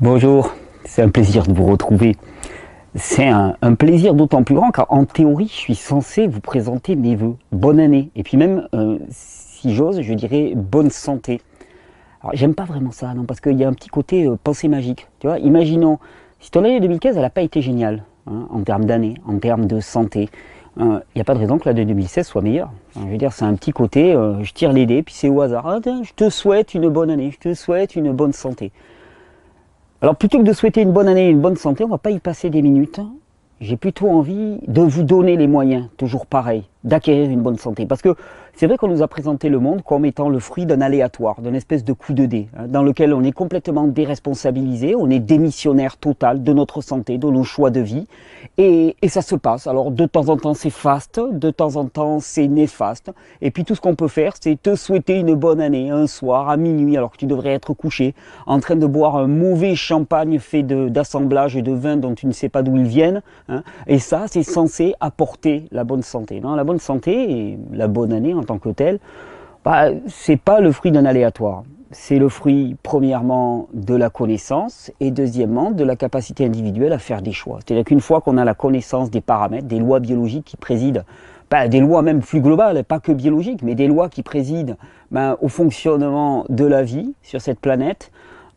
Bonjour, c'est un plaisir de vous retrouver. C'est un, plaisir d'autant plus grand car en théorie, je suis censé vous présenter mes voeux. Bonne année. Et puis même, euh, si j'ose, je dirais bonne santé. Alors, j'aime pas vraiment ça, non, parce qu'il y a un petit côté euh, pensée magique. Tu vois, imaginons, si ton année 2015, elle n'a pas été géniale, hein, en termes d'année, en termes de santé. Il hein, n'y a pas de raison que l'année 2016 soit meilleure. je veux dire, c'est un petit côté, euh, je tire les dés, puis c'est au hasard. Ah, je te souhaite une bonne année, je te souhaite une bonne santé. Alors plutôt que de souhaiter une bonne année et une bonne santé, on ne va pas y passer des minutes. J'ai plutôt envie de vous donner les moyens, toujours pareil, d'acquérir une bonne santé. Parce que c'est vrai qu'on nous a présenté le monde comme étant le fruit d'un aléatoire, d'une espèce de coup de dé, hein, dans lequel on est complètement déresponsabilisé, on est démissionnaire total de notre santé, de nos choix de vie, et, et ça se passe. Alors de temps en temps c'est faste, de temps en temps c'est néfaste, et puis tout ce qu'on peut faire c'est te souhaiter une bonne année, un soir, à minuit, alors que tu devrais être couché, en train de boire un mauvais champagne fait d'assemblage et de vin dont tu ne sais pas d'où ils viennent, hein, et ça c'est censé apporter la bonne santé. Non la bonne santé et la bonne année en tant que telle, bah, c'est pas le fruit d'un aléatoire. C'est le fruit, premièrement, de la connaissance et deuxièmement, de la capacité individuelle à faire des choix. C'est-à-dire qu'une fois qu'on a la connaissance des paramètres, des lois biologiques qui président, bah, des lois même plus globales, pas que biologiques, mais des lois qui président bah, au fonctionnement de la vie sur cette planète,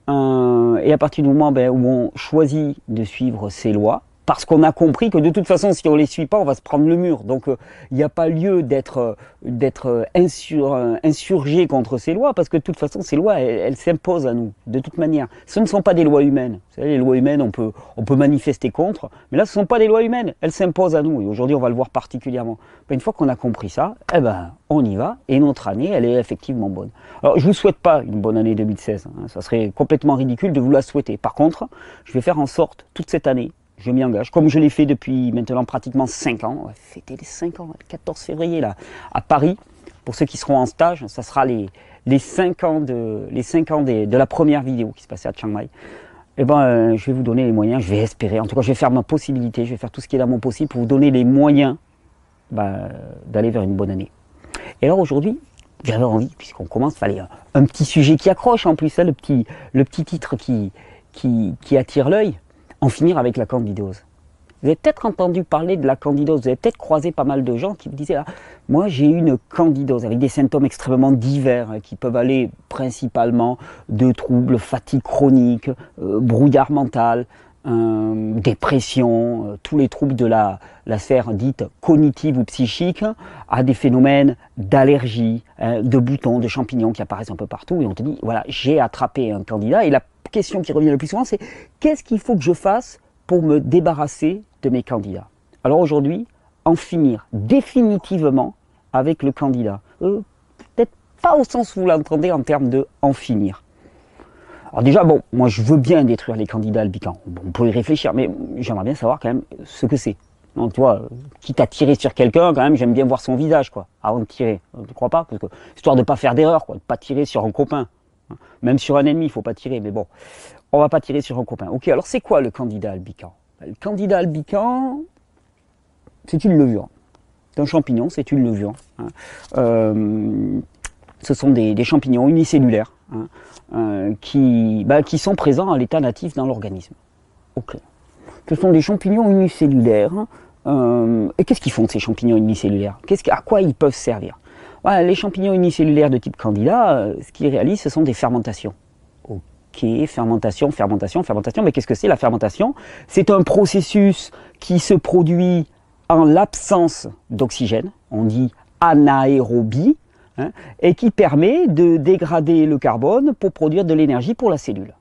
euh, et à partir du moment où on choisit de suivre ces lois, parce qu'on a compris que de toute façon, si on les suit pas, on va se prendre le mur. Donc, euh, il n'y a pas lieu d'être euh, d'être euh, insurgé contre ces lois, parce que de toute façon, ces lois, elles, s'imposent à nous, de toute manière. Ce ne sont pas des lois humaines. Vous savez, les lois humaines, on peut on peut manifester contre, mais là, ce ne sont pas des lois humaines. Elles s'imposent à nous. Et aujourd'hui, on va le voir particulièrement. Ben, une fois qu'on a compris ça, eh ben, on y va. Et notre année, elle est effectivement bonne. Alors, je vous souhaite pas une bonne année 2016. Hein. ça serait complètement ridicule de vous la souhaiter. Par contre, je vais faire en sorte toute cette année je m'y engage, comme je l'ai fait depuis maintenant pratiquement 5 ans. On va fêter les 5 ans, le 14 février, là, à Paris. Pour ceux qui seront en stage, ça sera les, les 5 ans, de, les ans de la première vidéo qui se passait à Chiang Mai. Eh ben, euh, je vais vous donner les moyens, je vais espérer, en tout cas je vais faire ma possibilité, je vais faire tout ce qui est dans mon possible pour vous donner les moyens bah, d'aller vers une bonne année. Et alors aujourd'hui, j'avais envie, puisqu'on commence, fallait un, petit sujet qui accroche en plus, hein, le, petit, le petit titre qui, qui attire l'œil en finir avec la candidose. Vous avez peut-être entendu parler de la candidose, vous avez peut-être croisé pas mal de gens qui vous disaient ah, Moi j'ai une candidose avec des symptômes extrêmement divers hein, qui peuvent aller principalement de troubles, fatigue chronique, euh, brouillard mental, euh, dépression, euh, tous les troubles de la, sphère dite cognitive ou psychique, à des phénomènes d'allergie, euh, de boutons, de champignons qui apparaissent un peu partout. Et on te dit, voilà, j'ai attrapé un candidat. Et la question qui revient le plus souvent, c'est qu'est-ce qu'il faut que je fasse pour me débarrasser de mes candidats Alors aujourd'hui, en finir définitivement avec le candidat. Euh, peut-être pas au sens où vous l'entendez en termes de en finir. Alors déjà, bon, moi je veux bien détruire les candidats albicans. on pourrait y réfléchir, mais j'aimerais bien savoir quand même ce que c'est. Donc toi, quitte à tirer sur quelqu'un, quand même, j'aime bien voir son visage, quoi, avant de tirer. Je euh, crois pas, parce que, histoire de pas faire d'erreur, quoi, de pas tirer sur un copain. Hein. Même sur un ennemi, il faut pas tirer, mais bon, on va pas tirer sur un copain. Ok, alors c'est quoi le candidat albican bah, Le candidat albican, c'est une levure. C'est un champignon, c'est une levure. Hein. Euh, ce sont des champignons unicellulaires Hein, euh, bah, qui, sont présents à l'état natif dans l'organisme. Ce sont des champignons unicellulaires. Hein, euh, et qu'est-ce qu'ils font ces champignons unicellulaires À quoi ils peuvent servir bah, Les champignons unicellulaires de type Candida, euh, ce qu'ils réalisent, ce sont des fermentations. Ok, fermentation, fermentation, fermentation. Mais qu'est-ce que c'est la fermentation C'est un processus qui se produit en l'absence d'oxygène. On dit anaérobie. Hein, et qui permet de dégrader le carbone pour produire de l'énergie pour la cellule.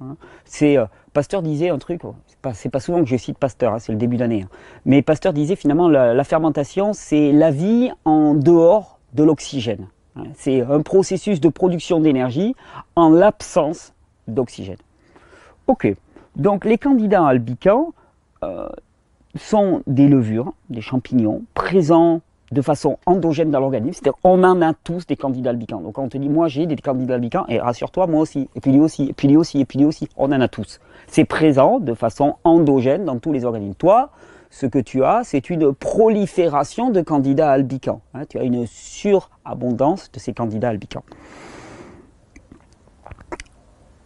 Hein. C'est euh, Pasteur disait un truc, oh, c'est pas, pas souvent que je cite Pasteur, hein, c'est le début d'année, mais Pasteur disait finalement la, fermentation c'est la vie en dehors de l'oxygène. C'est un processus de production d'énergie en l'absence d'oxygène. Ok, donc les candidats albicans euh, sont des levures, des champignons présents de façon endogène dans l'organisme. C'est-à-dire, on en a tous des candidats albicans. Donc, quand on te dit, moi, j'ai des candidats albicans, et rassure-toi, moi aussi, et puis lui aussi, et puis lui aussi, et puis lui aussi, on en a tous. C'est présent de façon endogène dans tous les organismes. Toi, ce que tu as, c'est une prolifération de candidats albicans. Hein. tu as une surabondance de ces candidats albicans.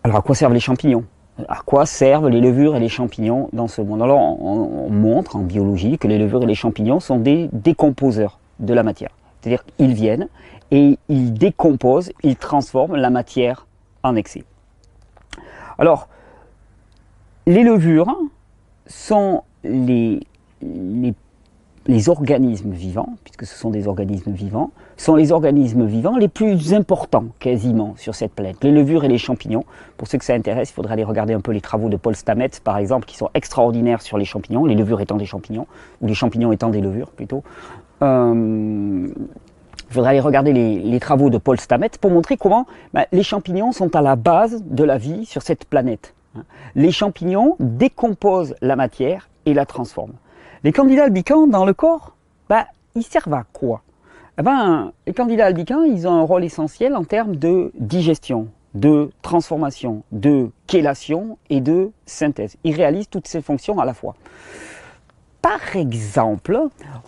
Alors, à quoi servent les champignons à quoi servent les levures et les champignons dans ce monde. Alors on, montre en biologie que les levures et les champignons sont des décomposeurs de la matière. C'est-à-dire qu'ils viennent et ils décomposent, ils transforment la matière en excès. Alors, les levures sont les les organismes vivants, puisque ce sont des organismes vivants, sont les organismes vivants les plus importants quasiment sur cette planète. Les levures et les champignons, pour ceux que ça intéresse, il faudrait aller regarder un peu les travaux de Paul Stamets, par exemple, qui sont extraordinaires sur les champignons, les levures étant des champignons, ou les champignons étant des levures plutôt. Euh, il aller regarder les, travaux de Paul Stamets pour montrer comment ben, les champignons sont à la base de la vie sur cette planète. Hein. Les champignons décomposent la matière et la transforment. Les candidats albicans dans le corps, bah, ils servent à quoi eh ben, Les candidats albicans, ils ont un rôle essentiel en termes de digestion, de transformation, de chélation et de synthèse. Ils réalisent toutes ces fonctions à la fois par exemple,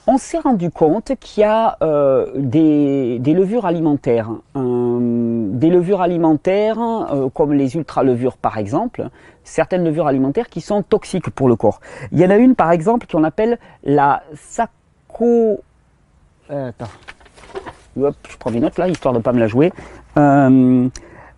on s'est rendu compte qu'il y a euh, des, levures alimentaires, euh, des levures alimentaires euh, comme les ultra-levures par exemple, certaines levures alimentaires qui sont toxiques pour le corps. Il y en a une par exemple qu'on appelle la saco... attends, Hop, je prends mes notes là, histoire de ne pas me la jouer.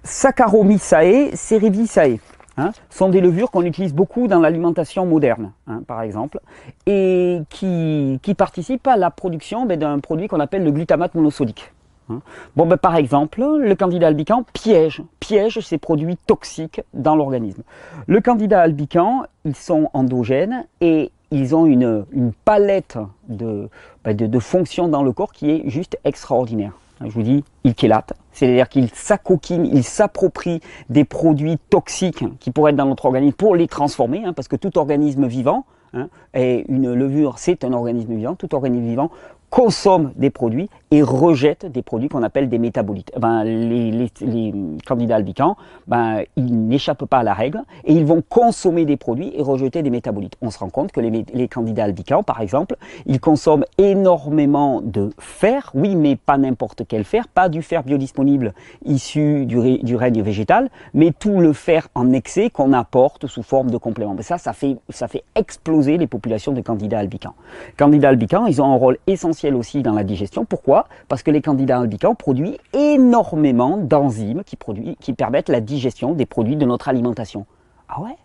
Saccharomyces cerevisiae. Hein, sont des levures qu'on utilise beaucoup dans l'alimentation moderne, hein, par exemple, et qui, participent à la production ben, d'un produit qu'on appelle le glutamate monosodique. Hein. Bon, ben, par exemple, le candidat albican piège, piège ces produits toxiques dans l'organisme. Le candidat albican, ils sont endogènes et ils ont une, palette ben, de fonctions dans le corps qui est juste extraordinaire je vous dis, il chélate, C'est-à-dire qu'il s'acoquine, il s'approprie des produits toxiques qui pourraient être dans notre organisme pour les transformer, hein, parce que tout organisme vivant, et hein, une levure c'est un organisme vivant, tout organisme vivant consomme des produits et rejettent des produits qu'on appelle des métabolites. Ben, les, les, candidats albicans, ben, ils n'échappent pas à la règle et ils vont consommer des produits et rejeter des métabolites. On se rend compte que les, les candidats albicans, par exemple, ils consomment énormément de fer, oui, mais pas n'importe quel fer, pas du fer biodisponible issu du, du règne végétal, mais tout le fer en excès qu'on apporte sous forme de compléments. Ben ça, ça fait, ça fait exploser les populations de candidats albicans. Candidats albicans, ils ont un rôle essentiel aussi dans la digestion. Pourquoi parce que les candidats albicans produisent énormément d'enzymes qui, permettent la digestion des produits de notre alimentation. Ah ouais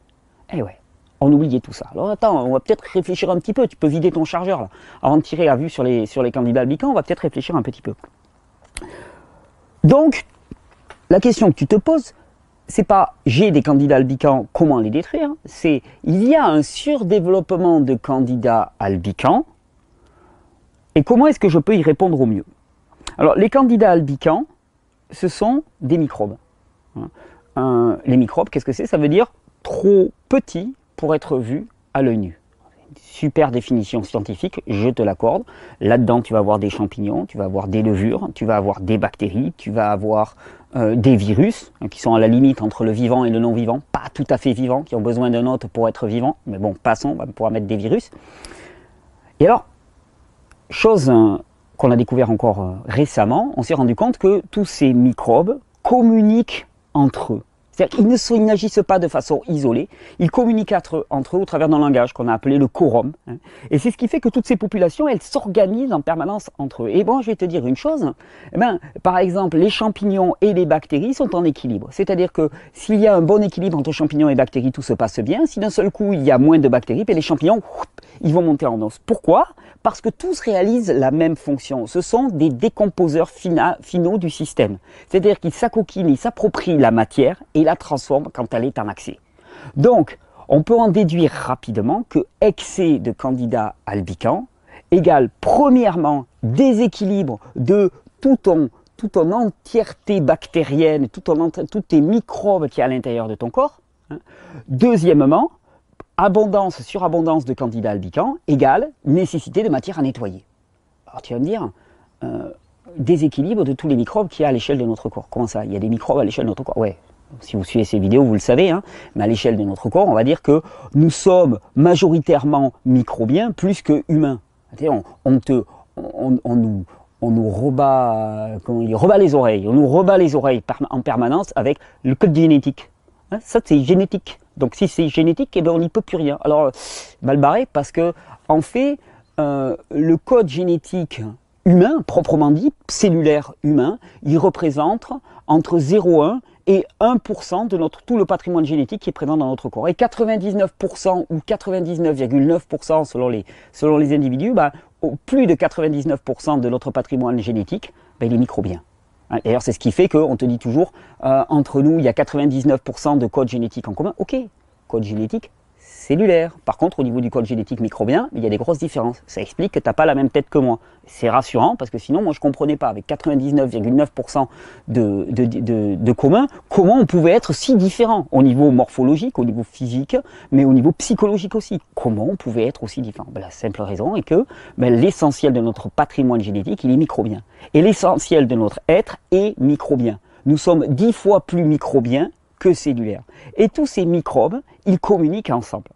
Eh ouais on oubliait tout ça. Alors attends, on va peut-être réfléchir un petit peu. Tu peux vider ton chargeur là. Avant de tirer à vue sur les, sur les candidats albicans, on va peut-être réfléchir un petit peu. Donc, la question que tu te poses, c'est pas j'ai des candidats albicans, comment les détruire C'est il y a un surdéveloppement de candidats albicans et comment est-ce que je peux y répondre au mieux Alors, les candidats albicans, ce sont des microbes. Hein. les microbes, qu'est-ce que c'est Ça veut dire trop petit pour être vu à l'œil nu. Super définition scientifique, je te l'accorde. Là-dedans, tu vas avoir des champignons, tu vas avoir des levures, tu vas avoir des bactéries, tu vas avoir euh, des virus hein, qui sont à la limite entre le vivant et le non vivant, pas tout à fait vivant, qui ont besoin d'un autre pour être vivants, mais bon, passons, on va pouvoir mettre des virus. Et alors, Chose hein, qu'on a découvert encore euh, récemment, on s'est rendu compte que tous ces microbes communiquent entre eux. C'est-à-dire qu'ils n'agissent pas de façon isolée, ils communiquent entre, eux au travers d'un langage qu'on a appelé le quorum. Hein. Et c'est ce qui fait que toutes ces populations, elles s'organisent en permanence entre eux. Et bon, je vais te dire une chose, eh ben, par exemple, les champignons et les bactéries sont en équilibre. C'est-à-dire que s'il y a un bon équilibre entre champignons et bactéries, tout se passe bien. Si d'un seul coup, il y a moins de bactéries, puis ben, les champignons ils vont monter en os. Pourquoi Parce que tous réalisent la même fonction. Ce sont des décomposeurs finaux du système. C'est-à-dire qu'ils s'accoquinent, ils s'approprient la matière et la transforment quand elle est en accès. Donc, on peut en déduire rapidement que excès de candidats albicans égale premièrement déséquilibre de tout ton entièreté bactérienne, tout, tes microbes qui y à l'intérieur de ton corps. Hein. Deuxièmement, abondance, surabondance de candidats albicans égale nécessité de matière à nettoyer. Alors tu vas me dire, euh, déséquilibre de tous les microbes qu'il y a à l'échelle de notre corps. Comment ça Il y a des microbes à l'échelle de notre corps Ouais. Si vous suivez ces vidéos, vous le savez, hein. mais à l'échelle de notre corps, on va dire que nous sommes majoritairement microbiens plus que humains. On, on, te, on, nous, on nous rebat, rebat les oreilles, on nous rebat les oreilles en permanence avec le code génétique. Hein ça, c'est génétique. Donc si c'est génétique, eh bien, on n'y peut plus rien. Alors, mal barré, parce que en fait, euh, le code génétique humain, proprement dit, cellulaire humain, il représente entre 0,1 et 1% de notre, tout le patrimoine génétique qui est présent dans notre corps. Et 99% ou 99,9% selon les, selon les individus, bah, plus de 99% de notre patrimoine génétique, ben il est microbien. D'ailleurs, hein, c'est ce qui fait qu'on te dit toujours, euh, entre nous, il y a 99% de codes génétiques en commun. Ok, code génétique, cellulaire. Par contre, au niveau du code génétique microbien, il y a des grosses différences. Ça explique que tu n'as pas la même tête que moi. C'est rassurant parce que sinon, moi, je ne comprenais pas, avec 99,9% de, communs, comment on pouvait être si différent au niveau morphologique, au niveau physique, mais au niveau psychologique aussi. Comment on pouvait être aussi différent ben, La simple raison est que ben, l'essentiel de notre patrimoine génétique, il est microbien. Et l'essentiel de notre être est microbien. Nous sommes dix fois plus microbiens que cellulaires. Et tous ces microbes, ils communiquent ensemble.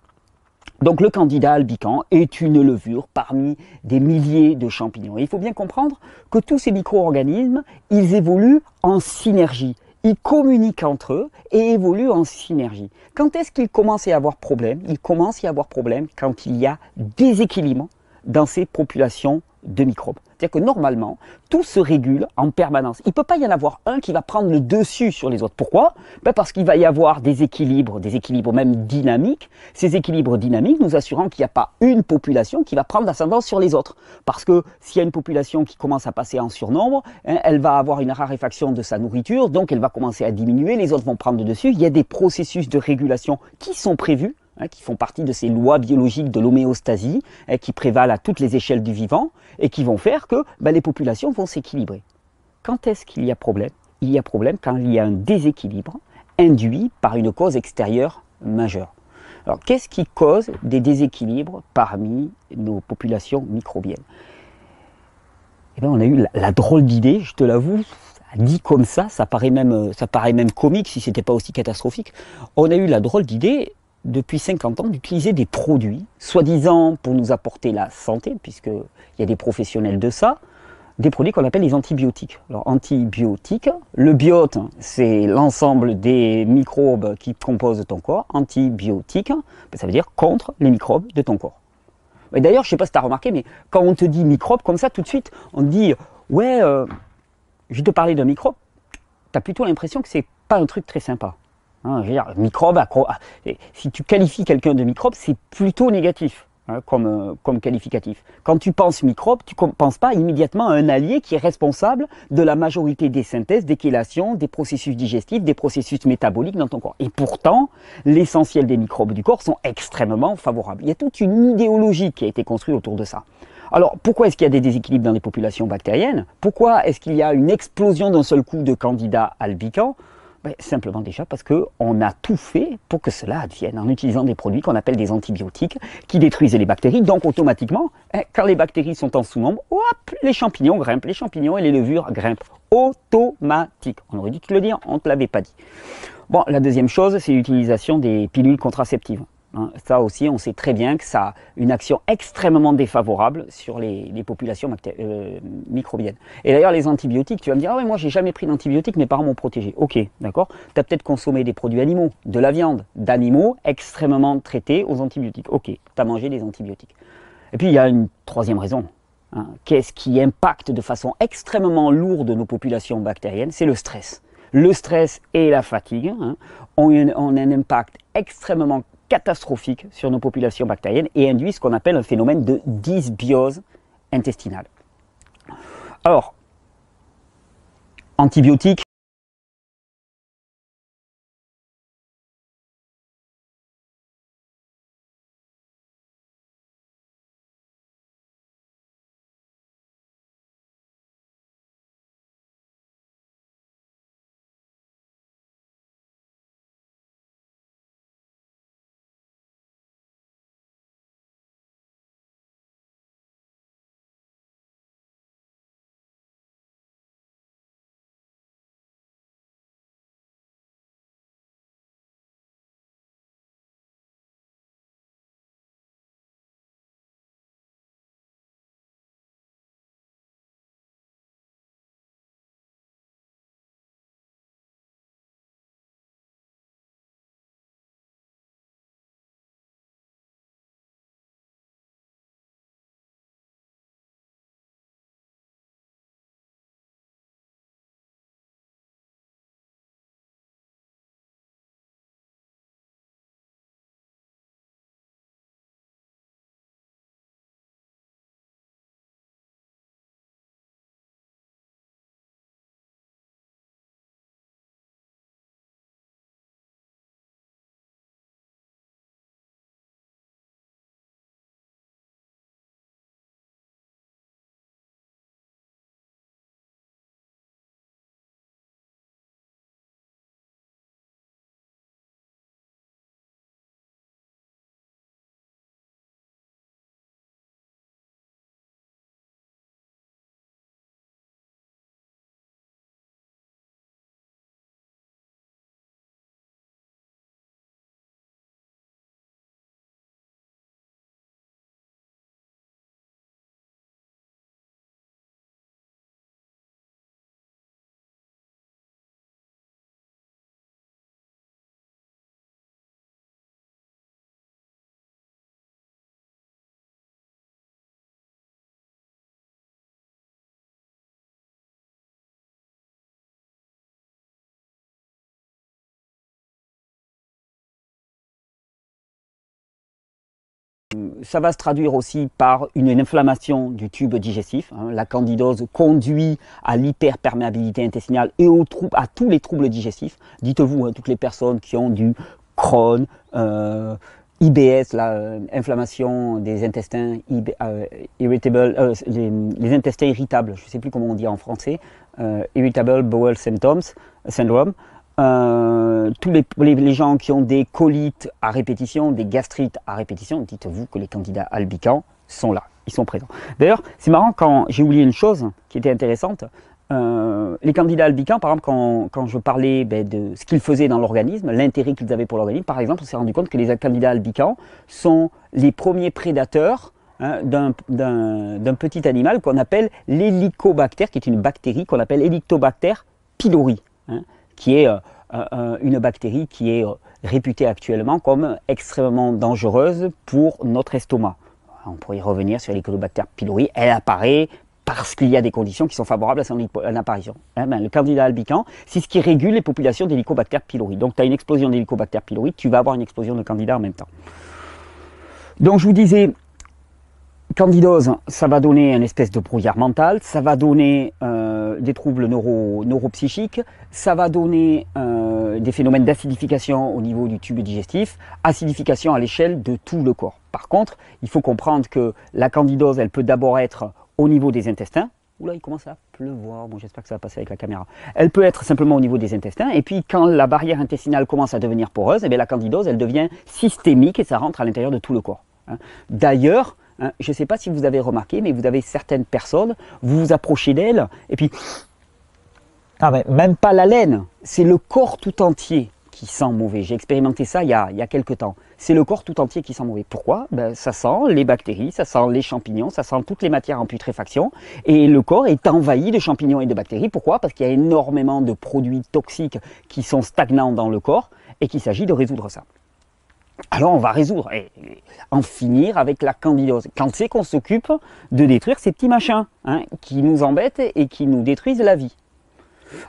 Donc le candidat albican est une levure parmi des milliers de champignons. il faut bien comprendre que tous ces micro-organismes, ils évoluent en synergie. Ils communiquent entre eux et évoluent en synergie. Quand est-ce qu'ils commencent à y avoir problème Ils commencent à y avoir problème quand il y a déséquilibre dans ces populations de microbes. C'est-à-dire que normalement, tout se régule en permanence. Il ne peut pas y en avoir un qui va prendre le dessus sur les autres. Pourquoi ben Parce qu'il va y avoir des équilibres, des équilibres même dynamiques. Ces équilibres dynamiques nous assurant qu'il n'y a pas une population qui va prendre l'ascendance sur les autres. Parce que s'il y a une population qui commence à passer en surnombre, hein, elle va avoir une raréfaction de sa nourriture, donc elle va commencer à diminuer, les autres vont prendre le dessus. Il y a des processus de régulation qui sont prévus Hein, qui font partie de ces lois biologiques de l'homéostasie, hein, qui prévalent à toutes les échelles du vivant, et qui vont faire que ben, les populations vont s'équilibrer. Quand est-ce qu'il y a problème Il y a problème quand il y a un déséquilibre induit par une cause extérieure majeure. Alors qu'est-ce qui cause des déséquilibres parmi nos populations microbiennes eh bien, on a eu la, drôle d'idée, je te l'avoue, dit comme ça, ça paraît même, euh, ça paraît même comique si ce n'était pas aussi catastrophique. On a eu la drôle d'idée depuis 50 ans d'utiliser des produits, soi-disant pour nous apporter la santé, puisqu'il y a des professionnels de ça, des produits qu'on appelle les antibiotiques. Alors antibiotiques, le biote, c'est l'ensemble des microbes qui composent ton corps. Antibiotiques, ben, ça veut dire contre les microbes de ton corps. d'ailleurs, je ne sais pas si tu as remarqué, mais quand on te dit microbe comme ça, tout de suite, on te dit ouais, euh, je vais te parler d'un microbe. Tu as plutôt l'impression que c'est pas un truc très sympa. Hein, je microbe, si tu qualifies quelqu'un de microbe, c'est plutôt négatif hein, comme, euh, comme qualificatif. Quand tu penses microbe, tu ne penses pas immédiatement à un allié qui est responsable de la majorité des synthèses, des chélations, des processus digestifs, des processus métaboliques dans ton corps. Et pourtant, l'essentiel des microbes du corps sont extrêmement favorables. Il y a toute une idéologie qui a été construite autour de ça. Alors pourquoi est-ce qu'il y a des déséquilibres dans les populations bactériennes Pourquoi est-ce qu'il y a une explosion d'un seul coup de candidats albicans Simplement déjà parce qu'on a tout fait pour que cela advienne, en utilisant des produits qu'on appelle des antibiotiques, qui détruisent les bactéries. Donc automatiquement, hein, quand les bactéries sont en sous-nombre, les champignons grimpent, les champignons et les levures grimpent. Automatique. On aurait dû te le dire, on ne te l'avait pas dit. Bon, la deuxième chose, c'est l'utilisation des pilules contraceptives. Hein, ça aussi, on sait très bien que ça a une action extrêmement défavorable sur les, populations euh, microbiennes. Et d'ailleurs, les antibiotiques, tu vas me dire, ah ouais, moi j'ai jamais pris d'antibiotiques, mes parents m'ont protégé. Ok, d'accord. Tu as peut-être consommé des produits animaux, de la viande, d'animaux extrêmement traités aux antibiotiques. Ok, tu as mangé des antibiotiques. Et puis il y a une troisième raison. Hein. Qu'est-ce qui impacte de façon extrêmement lourde nos populations bactériennes C'est le stress. Le stress et la fatigue hein, ont, ont un impact extrêmement catastrophique sur nos populations bactériennes et induit ce qu'on appelle un phénomène de dysbiose intestinale. Alors, antibiotiques, Ça va se traduire aussi par une inflammation du tube digestif. Hein. La candidose conduit à l'hyperperméabilité intestinale et à tous les troubles digestifs. Dites-vous, hein, toutes les personnes qui ont du Crohn, euh, IBS, l'inflammation euh, des intestins euh, les, intestins irritables, je ne sais plus comment on dit en français, irritable bowel symptoms syndrome. Euh, tous les, gens qui ont des colites à répétition, des gastrites à répétition, dites-vous que les candidats albicans sont là, ils sont présents. D'ailleurs, c'est marrant quand j'ai oublié une chose qui était intéressante. Euh, les candidats albicans, par exemple, quand, je parlais ben, de ce qu'ils faisaient dans l'organisme, l'intérêt qu'ils avaient pour l'organisme, par exemple, on s'est rendu compte que les candidats albicans sont les premiers prédateurs hein, d'un petit animal qu'on appelle l'hélicobactère, qui est une bactérie qu'on appelle Helicobacter pylori. Hein qui est euh, une bactérie qui est euh, réputée actuellement comme extrêmement dangereuse pour notre estomac. On pourrait y revenir sur l'hélicobactère pylori. Elle apparaît parce qu'il y a des conditions qui sont favorables à son apparition. Eh ben, le candidat albican, c'est ce qui régule les populations d'Helicobacter pylori. Donc tu as une explosion d'Helicobacter pylori, tu vas avoir une explosion de candidats en même temps. Donc je vous disais, candidose, ça va donner une espèce de brouillard mental, ça va donner euh, des troubles neuro, neuropsychiques, ça va donner euh, des phénomènes d'acidification au niveau du tube digestif, acidification à l'échelle de tout le corps. Par contre, il faut comprendre que la candidose, elle peut d'abord être au niveau des intestins. Oula, il commence à pleuvoir. Bon, j'espère que ça va passer avec la caméra. Elle peut être simplement au niveau des intestins. Et puis, quand la barrière intestinale commence à devenir poreuse, eh bien, la candidose, elle devient systémique et ça rentre à l'intérieur de tout le corps. Hein. D'ailleurs, Hein, je ne sais pas si vous avez remarqué, mais vous avez certaines personnes, vous vous approchez d'elles, et puis, ah ben, même pas la laine, c'est le corps tout entier qui sent mauvais. J'ai expérimenté ça il y a, il y a quelques temps. C'est le corps tout entier qui sent mauvais. Pourquoi ben, Ça sent les bactéries, ça sent les champignons, ça sent toutes les matières en putréfaction. Et le corps est envahi de champignons et de bactéries. Pourquoi Parce qu'il y a énormément de produits toxiques qui sont stagnants dans le corps et qu'il s'agit de résoudre ça alors on va résoudre et en finir avec la candidose. Quand c'est qu'on s'occupe de détruire ces petits machins hein, qui nous embêtent et qui nous détruisent la vie.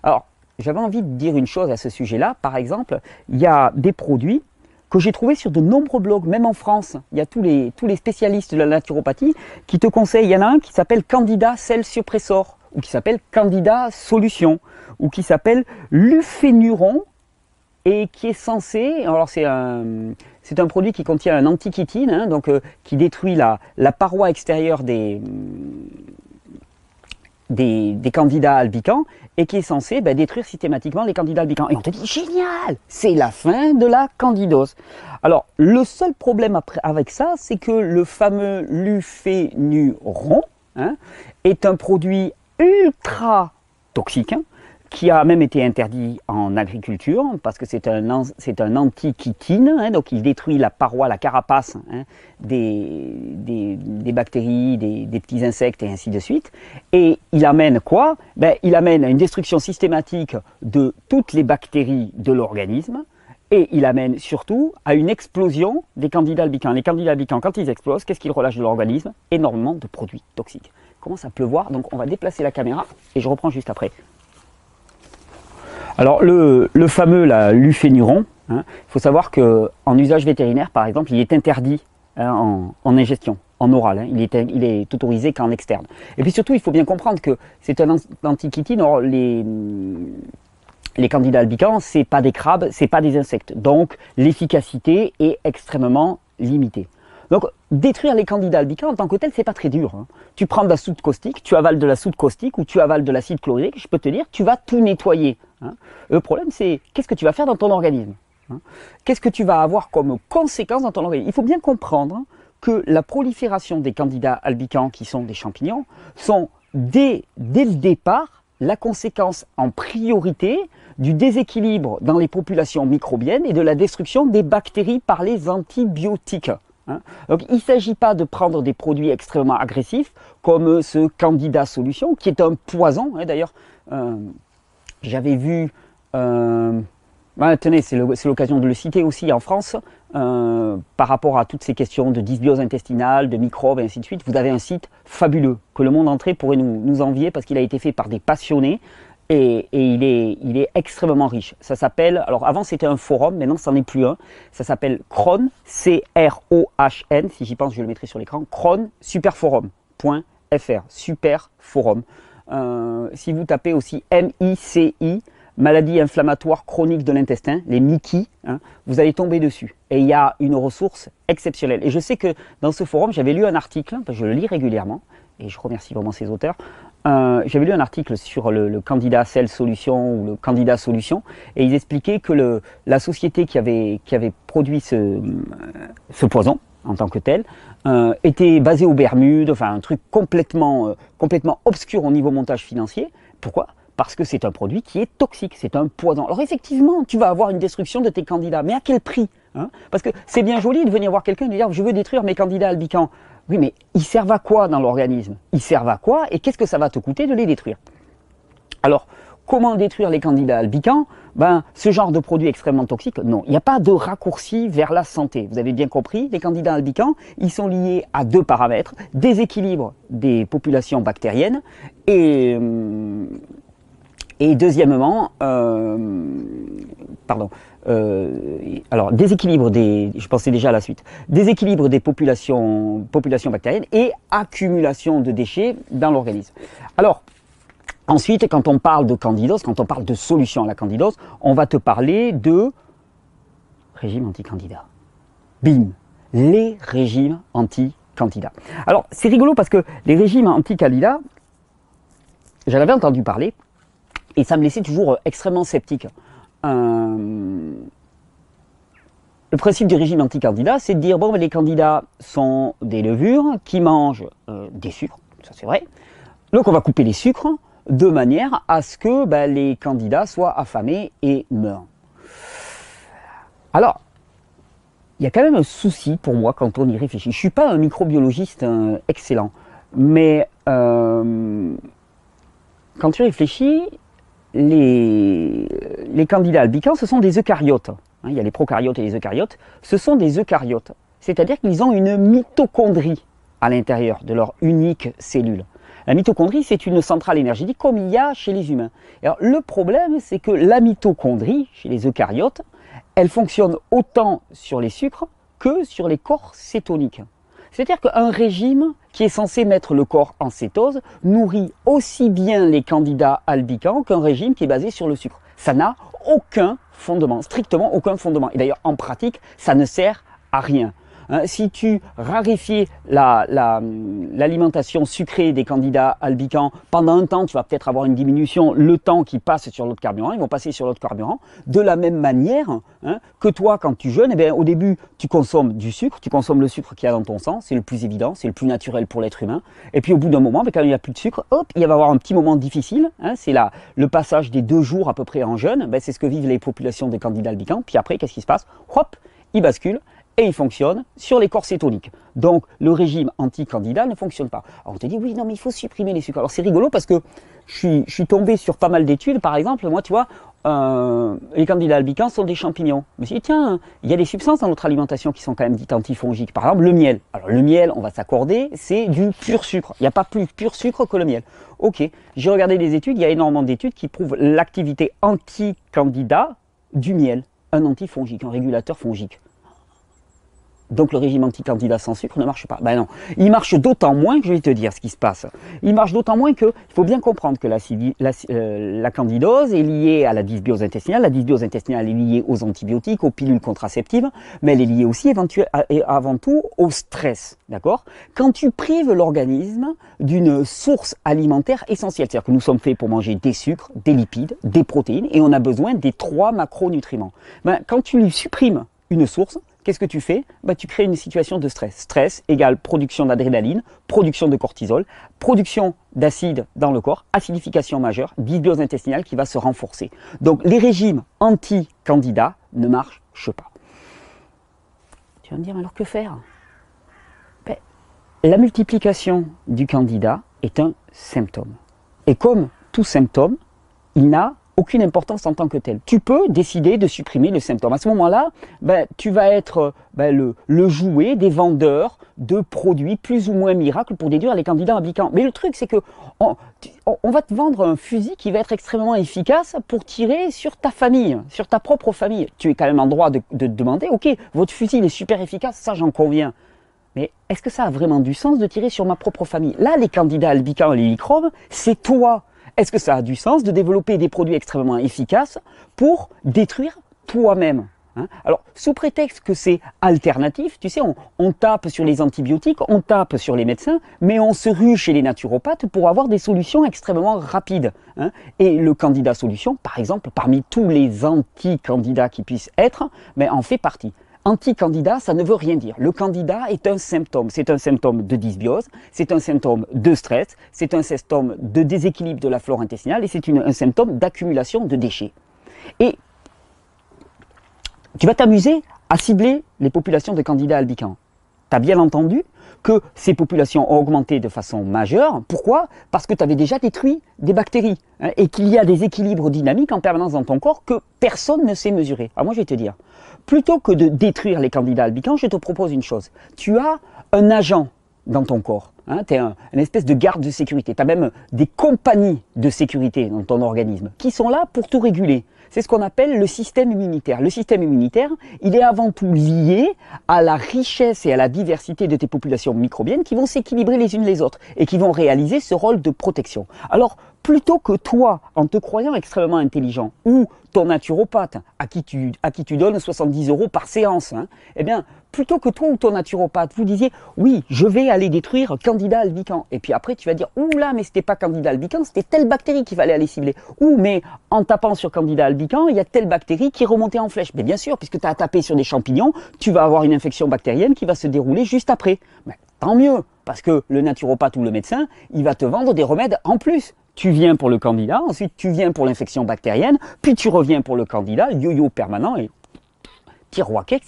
Alors, j'avais envie de dire une chose à ce sujet-là. Par exemple, il y a des produits que j'ai trouvés sur de nombreux blogs, même en France. Il y a tous les, tous les spécialistes de la naturopathie qui te conseillent. Il y en a un qui s'appelle Candida Cell Suppressor, ou qui s'appelle Candida Solution, ou qui s'appelle Lufenuron, et qui est censé, alors c'est un, c'est un produit qui contient un antiquitine, hein, donc euh, qui détruit la, paroi extérieure mm, des, des, candidats albicans et qui est censé ben, détruire systématiquement les candidats albicans. Et on te dit génial, c'est la fin de la candidose. Alors le seul problème avec ça, c'est que le fameux lufénuron hein, est un produit ultra toxique. Hein, qui a même été interdit en agriculture, parce que c'est un, c'est un hein, donc il détruit la paroi, la carapace hein, des, des, bactéries, des, petits insectes et ainsi de suite. Et il amène quoi ben, Il amène à une destruction systématique de toutes les bactéries de l'organisme, et il amène surtout à une explosion des candidats albicans. Les candidats albicans, quand ils explosent, qu'est-ce qu'ils relâchent de l'organisme Énormément de produits toxiques. Commence à pleuvoir, donc on va déplacer la caméra et je reprends juste après. Alors le, le fameux lufénuron, il hein, faut savoir qu'en usage vétérinaire par exemple, il est interdit hein, en, ingestion, en oral, hein. il, est, autorisé qu'en externe. Et puis surtout il faut bien comprendre que c'est un antiquitine, les, les candidats albicans, c'est pas des crabes, ce c'est pas des insectes. Donc l'efficacité est extrêmement limitée. Donc détruire les candidats albicans en tant que tel, c'est pas très dur. Tu prends de la soude caustique, tu avales de la soude caustique ou tu avales de l'acide chlorhydrique, je peux te dire, tu vas tout nettoyer. Hein. Le problème, c'est qu'est-ce que tu vas faire dans ton organisme hein. Qu'est-ce que tu vas avoir comme conséquence dans ton organisme Il faut bien comprendre que la prolifération des candidats albicans, qui sont des champignons, sont dès, dès le départ la conséquence en priorité du déséquilibre dans les populations microbiennes et de la destruction des bactéries par les antibiotiques. Hein. Donc, il ne s'agit pas de prendre des produits extrêmement agressifs comme ce candidat solution qui est un poison. D'ailleurs, euh, j'avais vu, euh, bah, tenez, c'est l'occasion de le citer aussi en France, euh, par rapport à toutes ces questions de dysbiose intestinale, de microbes et ainsi de suite, vous avez un site fabuleux que le monde entier pourrait nous, envier parce qu'il a été fait par des passionnés et, il, est, extrêmement riche. Ça s'appelle, alors avant c'était un forum, maintenant ça n'en est plus un. Ça s'appelle Cron, C-R-O-H-N, si j'y pense je le mettrai sur l'écran, Superforum.fr, superforum. Euh, si vous tapez aussi MICI, maladie inflammatoire chronique de l'intestin, les MICI, hein, vous allez tomber dessus. Et il y a une ressource exceptionnelle. Et je sais que dans ce forum, j'avais lu un article, je le lis régulièrement, et je remercie vraiment ces auteurs, euh, j'avais lu un article sur le, candidat Cell Solution ou le candidat Solution, et ils expliquaient que la société qui avait, produit ce euh, poison, en tant que tel, euh, était basé aux Bermudes, enfin un truc complètement, euh, obscur au niveau montage financier. Pourquoi Parce que c'est un produit qui est toxique, c'est un poison. Alors effectivement, tu vas avoir une destruction de tes candidats, mais à quel prix hein Parce que c'est bien joli de venir voir quelqu'un et de dire je veux détruire mes candidats albicans. Oui, mais ils servent à quoi dans l'organisme Ils servent à quoi et qu'est-ce que ça va te coûter de les détruire Alors, comment détruire les candidats albicans ben, ce genre de produit extrêmement toxique, non. Il n'y a pas de raccourci vers la santé. Vous avez bien compris, les candidats albicans, ils sont liés à deux paramètres, déséquilibre des populations bactériennes et, euh, et deuxièmement, euh, pardon, euh, alors déséquilibre des, je pensais déjà à la suite, déséquilibre des populations, populations bactériennes et accumulation de déchets dans l'organisme. Alors, Ensuite, quand on parle de candidose, quand on parle de solution à la candidose, on va te parler de régime anticandidat. Bim Les régimes anti anti-candidat. Alors, c'est rigolo parce que les régimes anti-candidats, j'en avais entendu parler, et ça me laissait toujours euh, extrêmement sceptique. Euh, le principe du régime anticandidat, c'est de dire, bon, les candidats sont des levures qui mangent euh, des sucres, ça c'est vrai, donc on va couper les sucres, de manière à ce que bah, les candidats soient affamés et meurent. Alors, il y a quand même un souci pour moi quand on y réfléchit. Je ne suis pas un microbiologiste hein, excellent, mais euh, quand tu réfléchis, les, candidats albicans, ce sont des eucaryotes. Hein. il y a les prokaryotes et les eucaryotes. Ce sont des eucaryotes, c'est-à-dire qu'ils ont une mitochondrie à l'intérieur de leur unique cellule. La mitochondrie, c'est une centrale énergétique comme il y a chez les humains. Alors, le problème, c'est que la mitochondrie, chez les eucaryotes, elle fonctionne autant sur les sucres que sur les corps cétoniques. C'est-à-dire qu'un régime qui est censé mettre le corps en cétose nourrit aussi bien les candidats albicans qu'un régime qui est basé sur le sucre. Ça n'a aucun fondement, strictement aucun fondement. Et d'ailleurs, en pratique, ça ne sert à rien. Hein, si tu raréfies l'alimentation sucrée des candidats albicans pendant un temps, tu vas peut-être avoir une diminution le temps qui passe sur l'autre carburant, ils vont passer sur l'autre carburant. De la même manière hein, que toi, quand tu jeûnes, eh bien, au début, tu consommes du sucre, tu consommes le sucre qu'il y a dans ton sang, c'est le plus évident, c'est le plus naturel pour l'être humain. Et puis au bout d'un moment, ben, quand il n'y a plus de sucre, hop, il va y avoir un petit moment difficile. Hein, c'est le passage des deux jours à peu près en jeûne. Ben, c'est ce que vivent les populations des candidats albicans. Puis après, qu'est-ce qui se passe Hop, ils basculent et il fonctionne sur les corps cétoniques. Donc le régime anti anti-candidat ne fonctionne pas. Alors on te dit oui, non, mais il faut supprimer les sucres. Alors c'est rigolo parce que je suis, tombé sur pas mal d'études, par exemple, moi tu vois, euh, les candidats albicans sont des champignons. Mais me tiens, il y a des substances dans notre alimentation qui sont quand même dites antifongiques. Par exemple, le miel. Alors, le miel, on va s'accorder, c'est du pur sucre. Il n'y a pas plus pur sucre que le miel. Ok, j'ai regardé des études, il y a énormément d'études qui prouvent l'activité anti-candidat du miel. Un antifongique, un régulateur fongique. Donc le régime anti-candida sans sucre ne marche pas. Ben non, il marche d'autant moins que je vais te dire ce qui se passe. Il marche d'autant moins que il faut bien comprendre que euh, la, candidose est liée à la dysbiose intestinale. La dysbiose intestinale est liée aux antibiotiques, aux pilules contraceptives, mais elle est liée aussi et avant tout au stress. D'accord Quand tu prives l'organisme d'une source alimentaire essentielle, c'est-à-dire que nous sommes faits pour manger des sucres, des lipides, des protéines, et on a besoin des trois macronutriments. Ben, quand tu lui supprimes une source, Qu'est-ce que tu fais bah, Tu crées une situation de stress. Stress égale production d'adrénaline, production de cortisol, production d'acide dans le corps, acidification majeure, dysbiose intestinale qui va se renforcer. Donc les régimes anti-candidats ne marchent pas. Tu vas me dire alors que faire ben, La multiplication du candidat est un symptôme. Et comme tout symptôme, il n'a aucune importance en tant que telle. Tu peux décider de supprimer le symptôme. À ce moment-là, ben, tu vas être ben, le, jouet des vendeurs de produits plus ou moins miracles pour déduire les candidats applicants. Mais le truc, c'est que on, va te vendre un fusil qui va être extrêmement efficace pour tirer sur ta famille, sur ta propre famille. Tu es quand même en droit de, te demander, ok, votre fusil est super efficace, ça j'en conviens. Mais est-ce que ça a vraiment du sens de tirer sur ma propre famille Là, les candidats albicans et l'hélichrome, c'est toi est-ce que ça a du sens de développer des produits extrêmement efficaces pour détruire toi-même hein Alors, sous prétexte que c'est alternatif, tu sais, on, tape sur les antibiotiques, on tape sur les médecins, mais on se rue chez les naturopathes pour avoir des solutions extrêmement rapides. Hein Et le candidat solution, par exemple, parmi tous les anti-candidats qui puissent être, mais ben, en fait partie. Anti-candidat, ça ne veut rien dire. Le candidat est un symptôme. C'est un symptôme de dysbiose, c'est un symptôme de stress, c'est un symptôme de déséquilibre de la flore intestinale et c'est un symptôme d'accumulation de déchets. Et tu vas t'amuser à cibler les populations de candidats albicans. T'as bien entendu, que ces populations ont augmenté de façon majeure. Pourquoi Parce que tu avais déjà détruit des bactéries hein, et qu'il y a des équilibres dynamiques en permanence dans ton corps que personne ne sait mesurer. Alors moi, je vais te dire, plutôt que de détruire les candidats albicans, je te propose une chose. Tu as un agent dans ton corps. Hein. tu es un, une espèce de garde de sécurité. Tu as même des compagnies de sécurité dans ton organisme qui sont là pour tout réguler. C'est ce qu'on appelle le système immunitaire. Le système immunitaire, il est avant tout lié à la richesse et à la diversité de tes populations microbiennes qui vont s'équilibrer les unes les autres et qui vont réaliser ce rôle de protection. Alors, plutôt que toi, en te croyant extrêmement intelligent, ou ton naturopathe, à qui tu, à qui tu donnes 70 euros par séance, hein, eh bien, plutôt que toi ou ton naturopathe, vous disiez oui, je vais aller détruire Candida albicans. Et puis après, tu vas dire oula, mais ce n'était pas Candida albicans, c'était telle bactérie qui fallait aller cibler. Ou mais en tapant sur Candida albicans, il y a telle bactérie qui remontait en flèche. Mais bien sûr, puisque tu as tapé sur des champignons, tu vas avoir une infection bactérienne qui va se dérouler juste après. Mais tant mieux, parce que le naturopathe ou le médecin, il va te vendre des remèdes en plus. Tu viens pour le candidat, ensuite tu viens pour l'infection bactérienne, puis tu reviens pour le candidat, yo-yo permanent et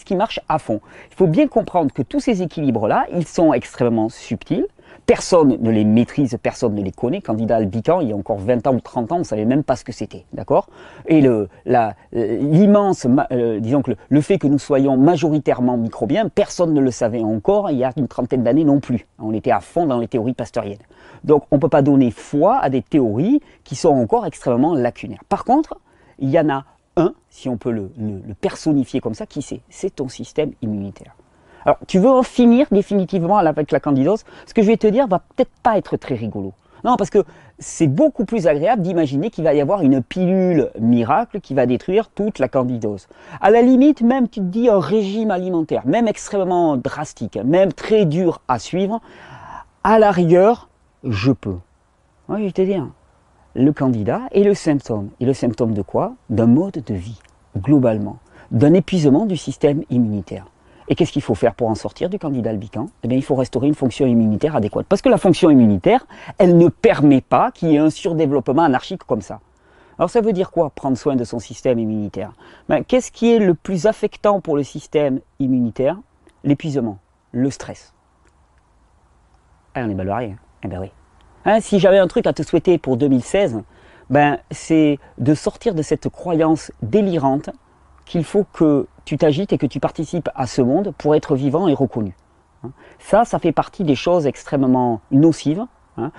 qui marche à fond. Il faut bien comprendre que tous ces équilibres-là, ils sont extrêmement subtils. Personne ne les maîtrise, personne ne les connaît. Candidat Albican, il y a encore 20 ans ou 30 ans, on ne savait même pas ce que c'était, d'accord Et l'immense, euh, disons que le, le, fait que nous soyons majoritairement microbiens, personne ne le savait encore il y a une trentaine d'années non plus. On était à fond dans les théories pasteuriennes. Donc on ne peut pas donner foi à des théories qui sont encore extrêmement lacunaires. Par contre, il y en a un, si on peut le, personnifier comme ça, qui c'est C'est ton système immunitaire. Alors, tu veux en finir définitivement avec la candidose Ce que je vais te dire va peut-être pas être très rigolo. Non, parce que c'est beaucoup plus agréable d'imaginer qu'il va y avoir une pilule miracle qui va détruire toute la candidose. À la limite, même tu te dis un régime alimentaire, même extrêmement drastique, même très dur à suivre, à la rigueur, je peux. Oui, je te dis, le candidat est le symptôme. Et le symptôme de quoi D'un mode de vie, globalement, d'un épuisement du système immunitaire. Et qu'est-ce qu'il faut faire pour en sortir du candidat albican Eh bien, il faut restaurer une fonction immunitaire adéquate. Parce que la fonction immunitaire, elle ne permet pas qu'il y ait un surdéveloppement anarchique comme ça. Alors ça veut dire quoi prendre soin de son système immunitaire ben, Qu'est-ce qui est le plus affectant pour le système immunitaire L'épuisement, le stress. Ah, on est mal hein Eh bien oui. Hein, si j'avais un truc à te souhaiter pour 2016, ben, c'est de sortir de cette croyance délirante qu'il faut que tu t'agites et que tu participes à ce monde pour être vivant et reconnu. Hein. Ça, ça fait partie des choses extrêmement nocives hein,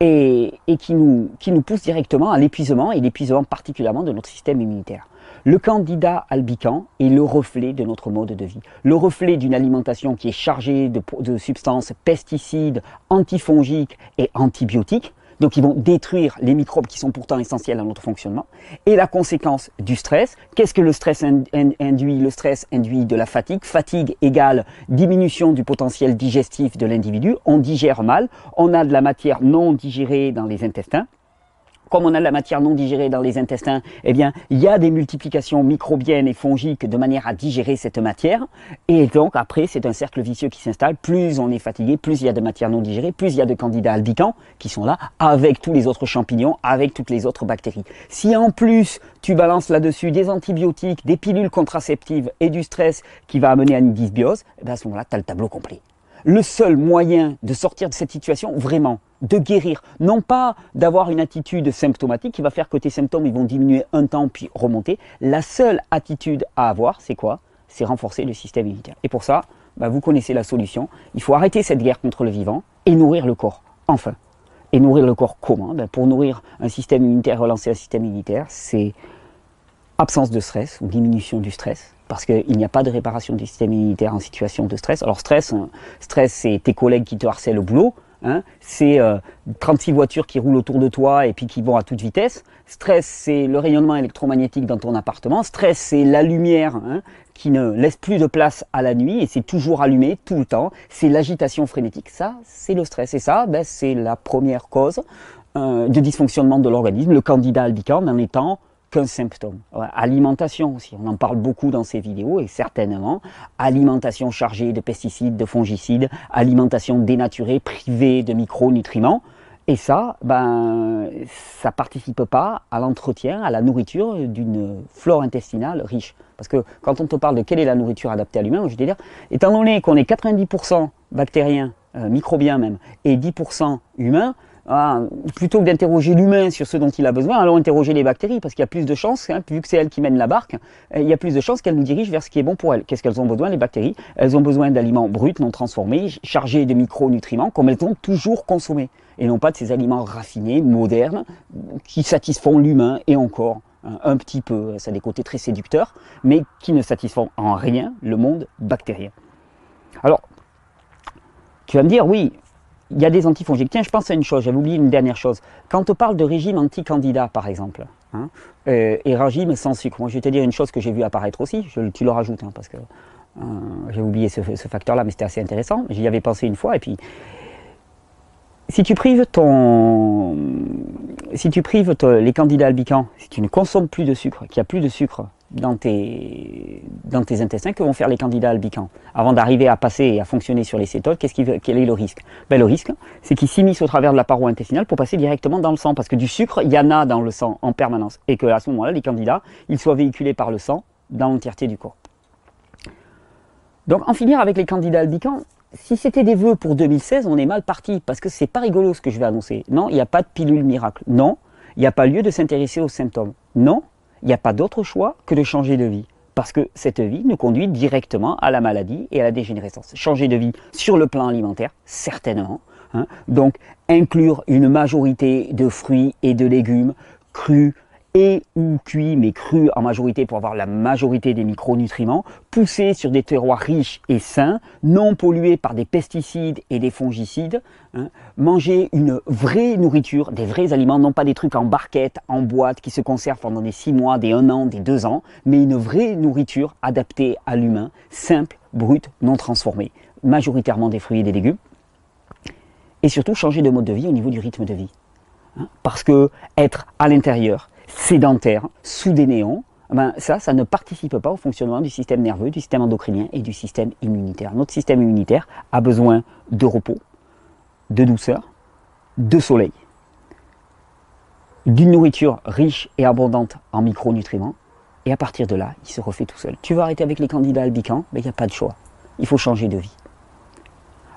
et, qui, nous, qui nous poussent directement à l'épuisement et l'épuisement particulièrement de notre système immunitaire. Le candidat albican est le reflet de notre mode de vie, le reflet d'une alimentation qui est chargée de, substances pesticides, antifongiques et antibiotiques, donc ils vont détruire les microbes qui sont pourtant essentiels à notre fonctionnement. Et la conséquence du stress, qu'est-ce que le stress induit Le stress induit de la fatigue. Fatigue égale diminution du potentiel digestif de l'individu. On digère mal, on a de la matière non digérée dans les intestins comme on a de la matière non digérée dans les intestins, eh bien, il y a des multiplications microbiennes et fongiques de manière à digérer cette matière. Et donc, après, c'est un cercle vicieux qui s'installe. Plus on est fatigué, plus il y a de matière non digérée, plus il y a de candidats albicans qui sont là, avec tous les autres champignons, avec toutes les autres bactéries. Si en plus, tu balances là-dessus des antibiotiques, des pilules contraceptives et du stress qui va amener à une dysbiose, eh ben, à ce moment-là, tu as le tableau complet. Le seul moyen de sortir de cette situation, vraiment, de guérir, non pas d'avoir une attitude symptomatique qui va faire que tes symptômes ils vont diminuer un temps puis remonter. La seule attitude à avoir, c'est quoi C'est renforcer le système immunitaire. Et pour ça, bah, vous connaissez la solution. Il faut arrêter cette guerre contre le vivant et nourrir le corps. Enfin. Et nourrir le corps comment bah, Pour nourrir un système immunitaire, relancer un système immunitaire, c'est absence de stress ou diminution du stress, parce qu'il n'y a pas de réparation du système immunitaire en situation de stress. Alors stress, hein, stress c'est tes collègues qui te harcèlent au boulot, Hein. c'est 36 euh, voitures qui roulent autour de toi et puis qui vont à toute vitesse. Stress, c'est le rayonnement électromagnétique dans ton appartement. Stress, c'est la lumière hein, qui ne laisse plus de place à la nuit et c'est toujours allumé tout le temps. C'est l'agitation frénétique. Ça, c'est le stress. Et ça, ben, c'est la première cause euh, de dysfonctionnement de l'organisme. Le candidat albicans en étant qu'un symptôme. Euh, alimentation aussi, on en parle beaucoup dans ces vidéos et certainement, alimentation chargée de pesticides, de fongicides, alimentation dénaturée, privée de micronutriments. Et ça, ben, ça participe pas à l'entretien, à la nourriture d'une flore intestinale riche. Parce que quand on te parle de quelle est la nourriture adaptée à l'humain, je vais dire, étant donné qu'on est 90% bactériens, euh, microbiens même, et 10% humains, ah, plutôt que d'interroger l'humain sur ce dont il a besoin, alors interroger les bactéries, parce qu'il y a plus de chances, hein, vu que c'est elles qui mènent la barque, euh, il y a plus de chances qu'elles nous dirigent vers ce qui est bon pour elles. Qu'est-ce qu'elles ont besoin, les bactéries Elles ont besoin d'aliments bruts, non transformés, chargés de micronutriments, comme elles ont toujours consommé, et non pas de ces aliments raffinés, modernes, qui satisfont l'humain et encore hein, un petit peu. Ça a des côtés très séducteurs, mais qui ne satisfont en rien le monde bactérien. Alors, tu vas me dire, oui, il y a des antifongiques. Tiens, je pense à une chose, j'avais oublié une dernière chose. Quand on parle de régime anti-candidat, par exemple, hein, euh, et régime sans sucre, moi je vais te dire une chose que j'ai vu apparaître aussi, tu le rajoutes, hein, parce que euh, j'ai oublié ce, facteur-là, mais c'était assez intéressant, j'y avais pensé une fois, et puis... Si tu prives ton, si tu prives les candidats albicans, si tu ne consommes plus de sucre, qu'il n'y a plus de sucre dans tes, dans tes intestins que vont faire les candidats albicans. Avant d'arriver à passer et à fonctionner sur les cétoles, qu'est-ce quel est le risque ben, Le risque, c'est qu'ils s'immiscent au travers de la paroi intestinale pour passer directement dans le sang, parce que du sucre, il y en a dans le sang en permanence, et que à ce moment-là, les candidats, ils soient véhiculés par le sang dans l'entièreté du corps. Donc en finir avec les candidats albicans, si c'était des vœux pour 2016, on est mal parti, parce que c'est pas rigolo ce que je vais annoncer. Non, il n'y a pas de pilule miracle. Non, il n'y a pas lieu de s'intéresser aux symptômes. Non, il n'y a pas d'autre choix que de changer de vie. Parce que cette vie nous conduit directement à la maladie et à la dégénérescence. Changer de vie sur le plan alimentaire, certainement. Hein. Donc inclure une majorité de fruits et de légumes crus, et ou cuit mais cru en majorité pour avoir la majorité des micronutriments, pousser sur des terroirs riches et sains, non pollués par des pesticides et des fongicides, hein. manger une vraie nourriture, des vrais aliments, non pas des trucs en barquette, en boîte qui se conservent pendant des 6 mois, des 1 an, des 2 ans, mais une vraie nourriture adaptée à l'humain, simple, brute, non transformée, majoritairement des fruits et des légumes. Et surtout changer de mode de vie au niveau du rythme de vie. Hein. parce que être à l'intérieur, sédentaire sous des néons, ben ça, ça ne participe pas au fonctionnement du système nerveux, du système endocrinien et du système immunitaire. Notre système immunitaire a besoin de repos, de douceur, de soleil, d'une nourriture riche et abondante en micronutriments, et à partir de là, il se refait tout seul. Tu vas arrêter avec les candidats albicans, mais ben, il n'y a pas de choix. Il faut changer de vie.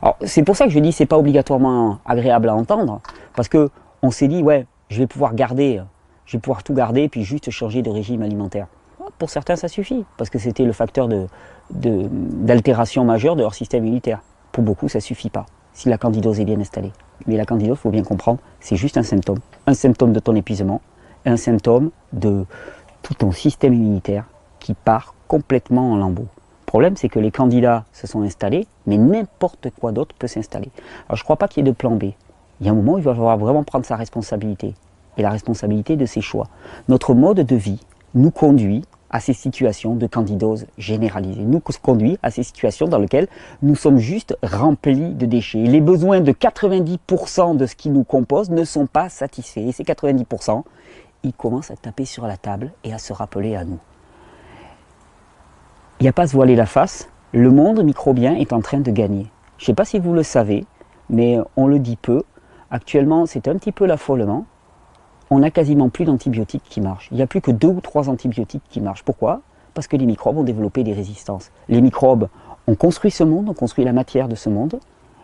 Alors c'est pour ça que je dis ce n'est pas obligatoirement agréable à entendre, parce que on s'est dit ouais, je vais pouvoir garder je vais pouvoir tout garder puis juste changer de régime alimentaire. Pour certains, ça suffit, parce que c'était le facteur d'altération de, majeure de leur système immunitaire. Pour beaucoup, ça suffit pas, si la candidose est bien installée. Mais la candidose, il faut bien comprendre, c'est juste un symptôme. Un symptôme de ton épuisement, un symptôme de tout ton système immunitaire qui part complètement en lambeaux. Le problème, c'est que les candidats se sont installés, mais n'importe quoi d'autre peut s'installer. Alors, je ne crois pas qu'il y ait de plan B. Il y a un moment où il va falloir vraiment prendre sa responsabilité et la responsabilité de ses choix. Notre mode de vie nous conduit à ces situations de candidose généralisée, nous conduit à ces situations dans lesquelles nous sommes juste remplis de déchets. Les besoins de 90% de ce qui nous compose ne sont pas satisfaits. Et ces 90%, ils commencent à taper sur la table et à se rappeler à nous. Il n'y a pas à se voiler la face, le monde microbien est en train de gagner. Je ne sais pas si vous le savez, mais on le dit peu. Actuellement, c'est un petit peu l'affolement on n'a quasiment plus d'antibiotiques qui marchent. Il n'y a plus que deux ou trois antibiotiques qui marchent. Pourquoi Parce que les microbes ont développé des résistances. Les microbes ont construit ce monde, ont construit la matière de ce monde,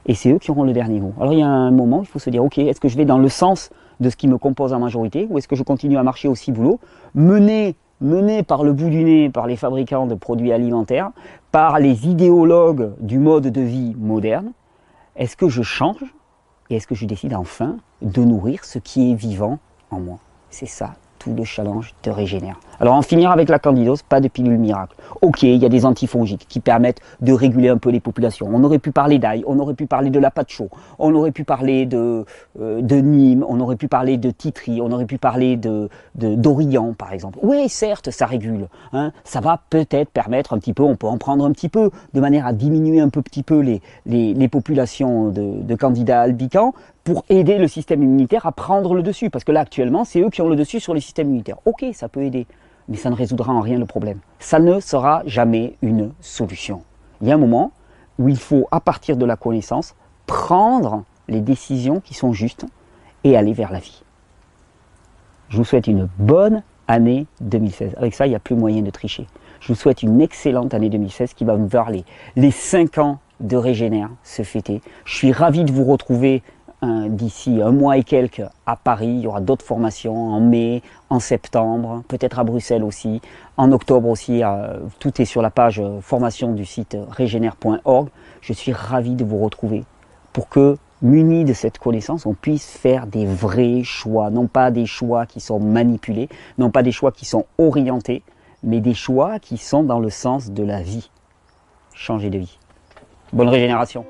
et c'est eux qui auront le dernier mot. Alors il y a un moment, il faut se dire, ok, est-ce que je vais dans le sens de ce qui me compose en majorité, ou est-ce que je continue à marcher au boulot, mené, mené par le bout du nez, par les fabricants de produits alimentaires, par les idéologues du mode de vie moderne Est-ce que je change et est-ce que je décide enfin de nourrir ce qui est vivant en moi. C'est ça, tout le challenge de régénère. Alors en finir avec la candidose, pas de pilule miracle. Ok, il y a des antifongiques qui permettent de réguler un peu les populations. On aurait pu parler d'ail, on aurait pu parler de la pâte on aurait pu parler de, euh, de Nîmes, on aurait pu parler de Titri, on aurait pu parler de d'Orient par exemple. Oui, certes, ça régule. Hein. ça va peut-être permettre un petit peu, on peut en prendre un petit peu, de manière à diminuer un peu petit peu les, les, populations de, de candidats albicans, pour aider le système immunitaire à prendre le dessus. Parce que là, actuellement, c'est eux qui ont le dessus sur les systèmes immunitaires. Ok, ça peut aider, mais ça ne résoudra en rien le problème. Ça ne sera jamais une solution. Il y a un moment où il faut, à partir de la connaissance, prendre les décisions qui sont justes et aller vers la vie. Je vous souhaite une bonne année 2016. Avec ça, il n'y a plus moyen de tricher. Je vous souhaite une excellente année 2016 qui va me voir les, les 5 ans de Régénère se fêter. Je suis ravi de vous retrouver Hein, d'ici un mois et quelques à Paris. Il y aura d'autres formations en mai, en septembre, peut-être à Bruxelles aussi, en octobre aussi. Euh, tout est sur la page euh, formation du site euh, régénère.org. Je suis ravi de vous retrouver pour que, munis de cette connaissance, on puisse faire des vrais choix, non pas des choix qui sont manipulés, non pas des choix qui sont orientés, mais des choix qui sont dans le sens de la vie. Changer de vie. Bonne régénération.